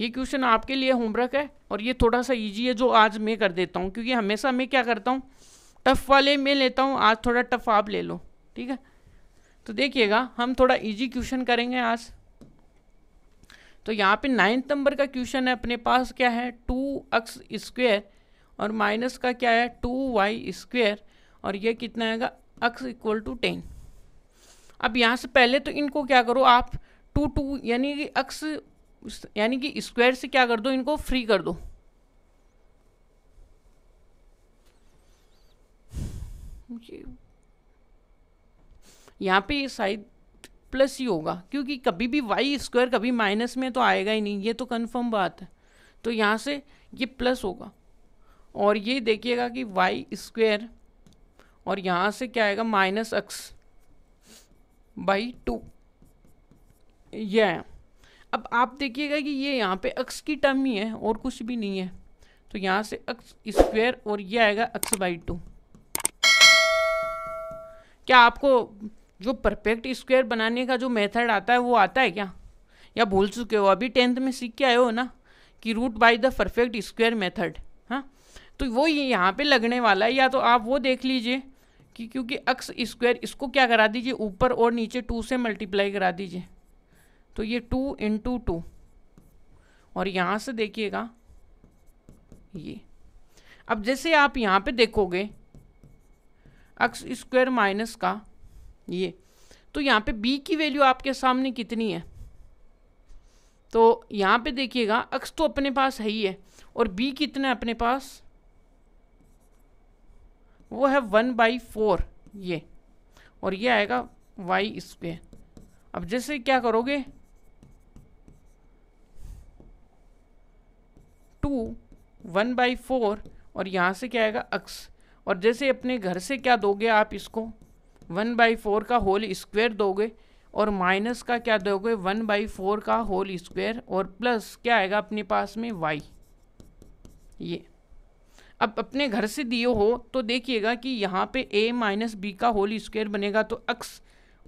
ये क्वेश्चन आपके लिए होमवर्क है और ये थोड़ा सा ईजी है जो आज मैं कर देता हूँ क्योंकि हमेशा मैं क्या करता हूँ टफ़ वाले मैं लेता हूँ आज थोड़ा टफ आप ले लो ठीक है तो देखिएगा हम थोड़ा इजी क्वेश्चन करेंगे आज तो यहाँ पे नाइन्थ नंबर का क्वेश्चन है अपने पास क्या है टू एक्स स्क्वेयर और माइनस का क्या है टू वाई स्क्वेयर और ये कितना आएगा एक्स इक्वल टू टेन अब यहाँ से पहले तो इनको क्या करो आप टू टू यानी कि एक्स यानी कि स्क्वायर से क्या कर दो इनको फ्री कर दो यहाँ पे शायद प्लस ही होगा क्योंकि कभी भी वाई स्क्वायर कभी माइनस में तो आएगा ही नहीं ये तो कंफर्म बात है तो यहाँ से ये प्लस होगा और ये देखिएगा कि वाई स्क्वेयर और यहाँ से क्या आएगा माइनस एक्स बाई टू ये आया अब आप देखिएगा कि ये यहाँ पे अक्स की टर्म ही है और कुछ भी नहीं है तो यहाँ से अक्स स्क्वेयर और ये आएगा अक्स बाई टू क्या आपको जो परफेक्ट स्क्वेयर बनाने का जो मेथड आता है वो आता है क्या या भूल चुके हो अभी टेंथ में सीख के आए हो ना कि root by the perfect square method हाँ तो वो ये यहाँ पे लगने वाला है या तो आप वो देख लीजिए कि क्योंकि अक्स स्क्वेयर इसको क्या करा दीजिए ऊपर और नीचे टू से मल्टीप्लाई करा दीजिए तो ये टू इंटू टू और यहाँ से देखिएगा ये अब जैसे आप यहाँ पे देखोगे एक्स स्क्वायर माइनस का ये तो यहाँ पे बी की वैल्यू आपके सामने कितनी है तो यहाँ पे देखिएगा एक्स तो अपने पास है ही है और बी कितना है अपने पास वो है वन बाई फोर ये और ये आएगा वाई स्क्वेयर अब जैसे क्या करोगे टू वन बाई फोर और यहाँ से क्या आएगा अक्स और जैसे अपने घर से क्या दोगे आप इसको वन बाई फोर का होल स्क्वेयर दोगे और माइनस का क्या दोगे वन बाई फोर का होल स्क्वेयर और प्लस क्या आएगा अपने पास में वाई ये अब अपने घर से दिए हो तो देखिएगा कि यहाँ पे ए माइनस बी का होल स्क्वेयर बनेगा तो अक्स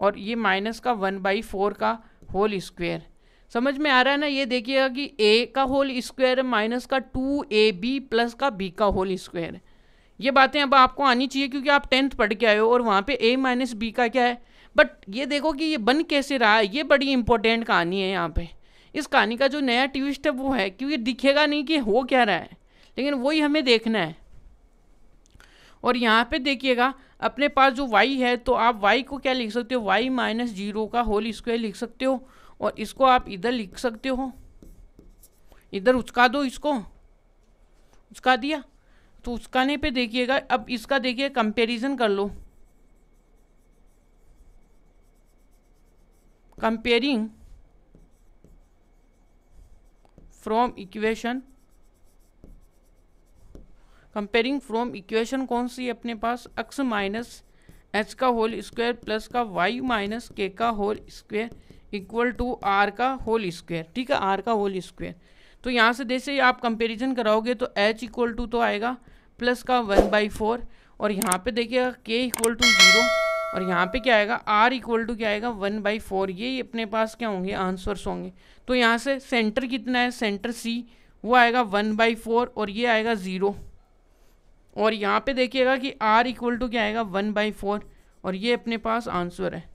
और ये माइनस का वन बाई फोर का होल स्क्वेयर समझ में आ रहा है ना ये देखिएगा कि ए का होल स्क्वायर माइनस का टू ए बी प्लस का बी का होल स्क्वायर ये बातें अब आपको आनी चाहिए क्योंकि आप टेंथ पढ़ के आए हो और वहाँ पे ए माइनस बी का क्या है बट ये देखो कि ये बन कैसे रहा है ये बड़ी इंपॉर्टेंट कहानी है यहाँ पे इस कहानी का जो नया ट्विस्ट है वो है क्योंकि दिखेगा नहीं कि हो क्या रहा है लेकिन वही हमें देखना है और यहाँ पर देखिएगा अपने पास जो वाई है तो आप वाई को क्या लिख सकते हो वाई माइनस जीरो का होल स्क्वायर लिख सकते हो और इसको आप इधर लिख सकते हो इधर उचका दो इसको उचका दिया तो उचकाने पे देखिएगा अब इसका देखिए कंपेरिजन कर लो comparing from equation comparing from equation कौन सी है अपने पास x माइनस एच का होल स्क्वायर प्लस का वाई माइनस के का whole square equal to R का होल स्क्वायर ठीक है आर का होल स्क्वायर तो यहाँ से जैसे आप कंपेरिजन कराओगे तो एच इक्वल टू तो आएगा प्लस का वन बाई फोर और यहाँ पे देखिएगा के इक्वल टू ज़ीरो और यहाँ पे क्या आएगा आर इक्वल टू क्या आएगा वन बाई फोर ये अपने पास क्या होंगे आंसर्स होंगे तो यहाँ से सेंटर कितना है सेंटर सी वो आएगा वन बाई फोर और ये आएगा ज़ीरो और यहाँ पे देखिएगा कि आर इक्वल टू क्या आएगा वन बाई फोर और ये अपने पास आंसर है